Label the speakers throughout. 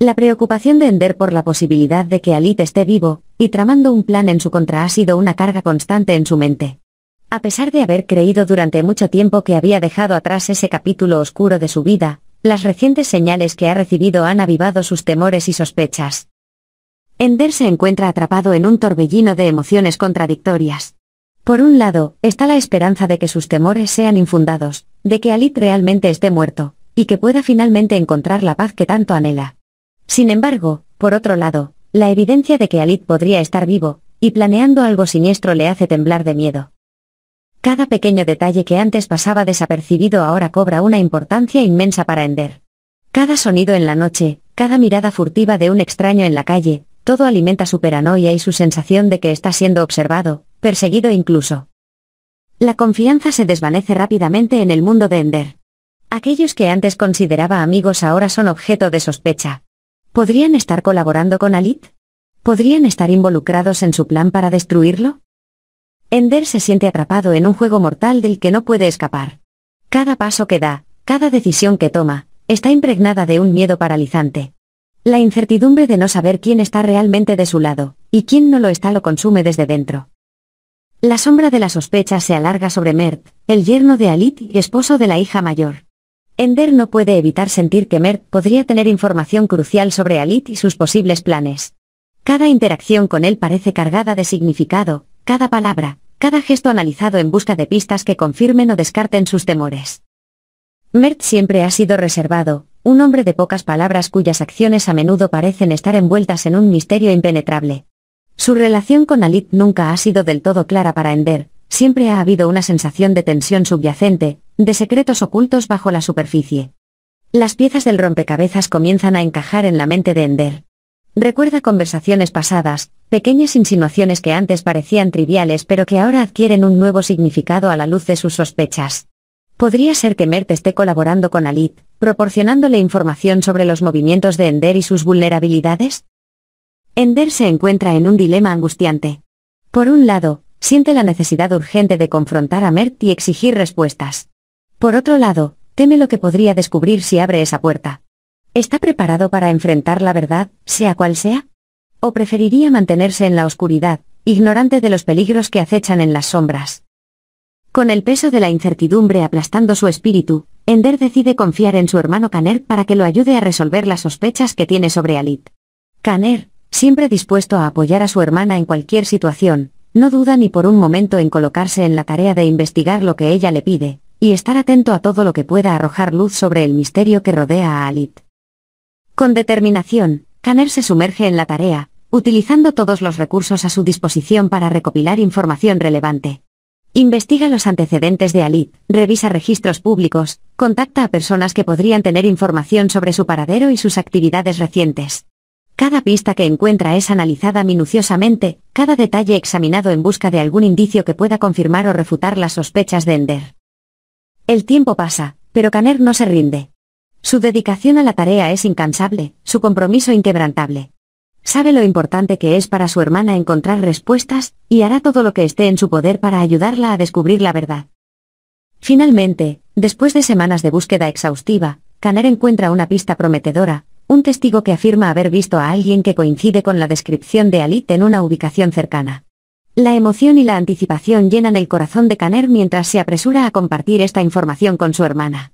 Speaker 1: La preocupación de Ender por la posibilidad de que Alit esté vivo, y tramando un plan en su contra ha sido una carga constante en su mente. A pesar de haber creído durante mucho tiempo que había dejado atrás ese capítulo oscuro de su vida, las recientes señales que ha recibido han avivado sus temores y sospechas. Ender se encuentra atrapado en un torbellino de emociones contradictorias. Por un lado, está la esperanza de que sus temores sean infundados, de que Alit realmente esté muerto, y que pueda finalmente encontrar la paz que tanto anhela. Sin embargo, por otro lado, la evidencia de que Alid podría estar vivo, y planeando algo siniestro le hace temblar de miedo. Cada pequeño detalle que antes pasaba desapercibido ahora cobra una importancia inmensa para Ender. Cada sonido en la noche, cada mirada furtiva de un extraño en la calle, todo alimenta su paranoia y su sensación de que está siendo observado, perseguido incluso. La confianza se desvanece rápidamente en el mundo de Ender. Aquellos que antes consideraba amigos ahora son objeto de sospecha. ¿Podrían estar colaborando con Alit? ¿Podrían estar involucrados en su plan para destruirlo? Ender se siente atrapado en un juego mortal del que no puede escapar. Cada paso que da, cada decisión que toma, está impregnada de un miedo paralizante. La incertidumbre de no saber quién está realmente de su lado, y quién no lo está lo consume desde dentro. La sombra de la sospecha se alarga sobre Mert, el yerno de Alit y esposo de la hija mayor. Ender no puede evitar sentir que Mert podría tener información crucial sobre Alit y sus posibles planes. Cada interacción con él parece cargada de significado, cada palabra, cada gesto analizado en busca de pistas que confirmen o descarten sus temores. Mert siempre ha sido reservado, un hombre de pocas palabras cuyas acciones a menudo parecen estar envueltas en un misterio impenetrable. Su relación con Alit nunca ha sido del todo clara para Ender, siempre ha habido una sensación de tensión subyacente, de secretos ocultos bajo la superficie. Las piezas del rompecabezas comienzan a encajar en la mente de Ender. Recuerda conversaciones pasadas, pequeñas insinuaciones que antes parecían triviales pero que ahora adquieren un nuevo significado a la luz de sus sospechas. Podría ser que Mert esté colaborando con Alit, proporcionándole información sobre los movimientos de Ender y sus vulnerabilidades. Ender se encuentra en un dilema angustiante. Por un lado, siente la necesidad urgente de confrontar a Mert y exigir respuestas. Por otro lado, teme lo que podría descubrir si abre esa puerta. ¿Está preparado para enfrentar la verdad, sea cual sea? ¿O preferiría mantenerse en la oscuridad, ignorante de los peligros que acechan en las sombras? Con el peso de la incertidumbre aplastando su espíritu, Ender decide confiar en su hermano Caner para que lo ayude a resolver las sospechas que tiene sobre Alit. Caner, siempre dispuesto a apoyar a su hermana en cualquier situación, no duda ni por un momento en colocarse en la tarea de investigar lo que ella le pide, y estar atento a todo lo que pueda arrojar luz sobre el misterio que rodea a Alit. Con determinación, Caner se sumerge en la tarea, utilizando todos los recursos a su disposición para recopilar información relevante. Investiga los antecedentes de Alit, revisa registros públicos, contacta a personas que podrían tener información sobre su paradero y sus actividades recientes. Cada pista que encuentra es analizada minuciosamente, cada detalle examinado en busca de algún indicio que pueda confirmar o refutar las sospechas de Ender. El tiempo pasa, pero Caner no se rinde. Su dedicación a la tarea es incansable, su compromiso inquebrantable. Sabe lo importante que es para su hermana encontrar respuestas, y hará todo lo que esté en su poder para ayudarla a descubrir la verdad. Finalmente, después de semanas de búsqueda exhaustiva, Caner encuentra una pista prometedora, un testigo que afirma haber visto a alguien que coincide con la descripción de Alit en una ubicación cercana. La emoción y la anticipación llenan el corazón de Caner mientras se apresura a compartir esta información con su hermana.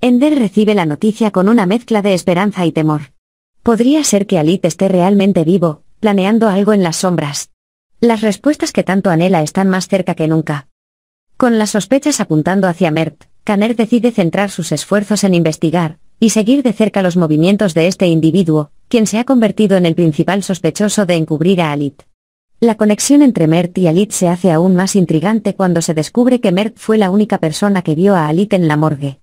Speaker 1: Ender recibe la noticia con una mezcla de esperanza y temor. Podría ser que Alit esté realmente vivo, planeando algo en las sombras. Las respuestas que tanto anhela están más cerca que nunca. Con las sospechas apuntando hacia Mert, Caner decide centrar sus esfuerzos en investigar, y seguir de cerca los movimientos de este individuo, quien se ha convertido en el principal sospechoso de encubrir a Alit. La conexión entre Mert y Alit se hace aún más intrigante cuando se descubre que Mert fue la única persona que vio a Alit en la morgue.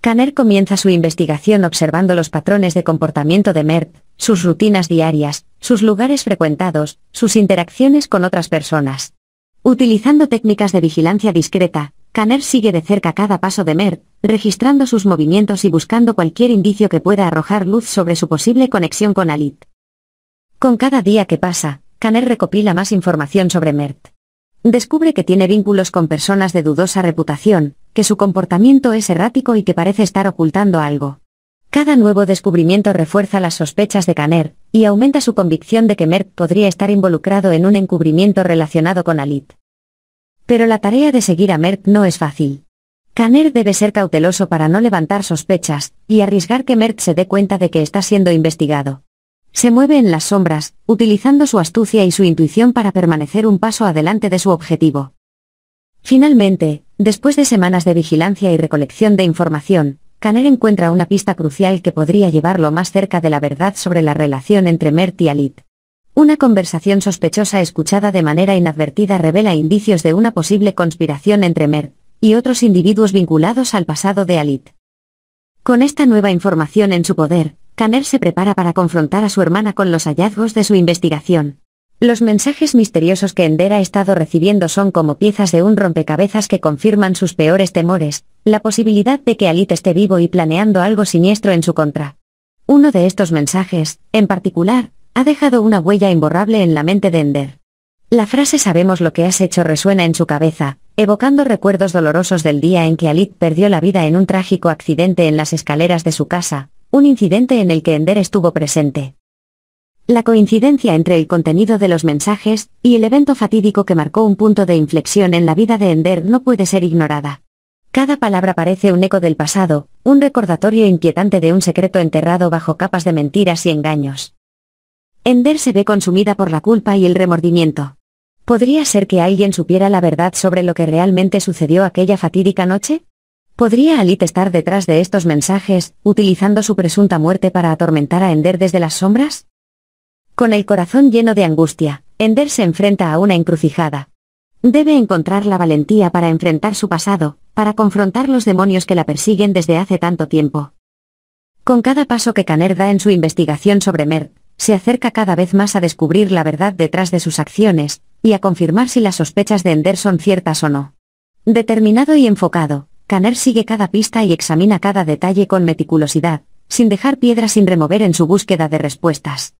Speaker 1: Kaner comienza su investigación observando los patrones de comportamiento de Mert, sus rutinas diarias, sus lugares frecuentados, sus interacciones con otras personas. Utilizando técnicas de vigilancia discreta, Kaner sigue de cerca cada paso de Mert, registrando sus movimientos y buscando cualquier indicio que pueda arrojar luz sobre su posible conexión con Alit. Con cada día que pasa, Caner recopila más información sobre Mert. Descubre que tiene vínculos con personas de dudosa reputación, que su comportamiento es errático y que parece estar ocultando algo. Cada nuevo descubrimiento refuerza las sospechas de Caner, y aumenta su convicción de que Mert podría estar involucrado en un encubrimiento relacionado con Alit. Pero la tarea de seguir a Mert no es fácil. Caner debe ser cauteloso para no levantar sospechas, y arriesgar que Mert se dé cuenta de que está siendo investigado. Se mueve en las sombras, utilizando su astucia y su intuición para permanecer un paso adelante de su objetivo. Finalmente, después de semanas de vigilancia y recolección de información, Caner encuentra una pista crucial que podría llevarlo más cerca de la verdad sobre la relación entre Mert y Alit. Una conversación sospechosa escuchada de manera inadvertida revela indicios de una posible conspiración entre Mert y otros individuos vinculados al pasado de Alit. Con esta nueva información en su poder, Kanner se prepara para confrontar a su hermana con los hallazgos de su investigación. Los mensajes misteriosos que Ender ha estado recibiendo son como piezas de un rompecabezas que confirman sus peores temores, la posibilidad de que Alit esté vivo y planeando algo siniestro en su contra. Uno de estos mensajes, en particular, ha dejado una huella imborrable en la mente de Ender. La frase sabemos lo que has hecho resuena en su cabeza, evocando recuerdos dolorosos del día en que Alit perdió la vida en un trágico accidente en las escaleras de su casa, un incidente en el que Ender estuvo presente. La coincidencia entre el contenido de los mensajes y el evento fatídico que marcó un punto de inflexión en la vida de Ender no puede ser ignorada. Cada palabra parece un eco del pasado, un recordatorio inquietante de un secreto enterrado bajo capas de mentiras y engaños. Ender se ve consumida por la culpa y el remordimiento. ¿Podría ser que alguien supiera la verdad sobre lo que realmente sucedió aquella fatídica noche? ¿Podría Alit estar detrás de estos mensajes, utilizando su presunta muerte para atormentar a Ender desde las sombras? Con el corazón lleno de angustia, Ender se enfrenta a una encrucijada. Debe encontrar la valentía para enfrentar su pasado, para confrontar los demonios que la persiguen desde hace tanto tiempo. Con cada paso que Caner da en su investigación sobre Mer, se acerca cada vez más a descubrir la verdad detrás de sus acciones, y a confirmar si las sospechas de Ender son ciertas o no. Determinado y enfocado, Caner sigue cada pista y examina cada detalle con meticulosidad, sin dejar piedra sin remover en su búsqueda de respuestas.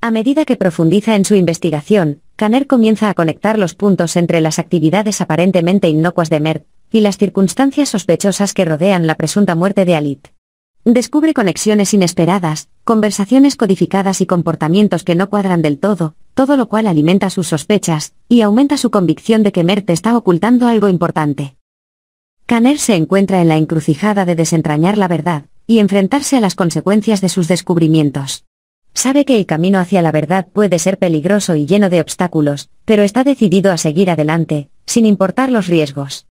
Speaker 1: A medida que profundiza en su investigación, Caner comienza a conectar los puntos entre las actividades aparentemente inocuas de Mert y las circunstancias sospechosas que rodean la presunta muerte de Alit. Descubre conexiones inesperadas, conversaciones codificadas y comportamientos que no cuadran del todo, todo lo cual alimenta sus sospechas y aumenta su convicción de que Mert está ocultando algo importante. Caner se encuentra en la encrucijada de desentrañar la verdad, y enfrentarse a las consecuencias de sus descubrimientos. Sabe que el camino hacia la verdad puede ser peligroso y lleno de obstáculos, pero está decidido a seguir adelante, sin importar los riesgos.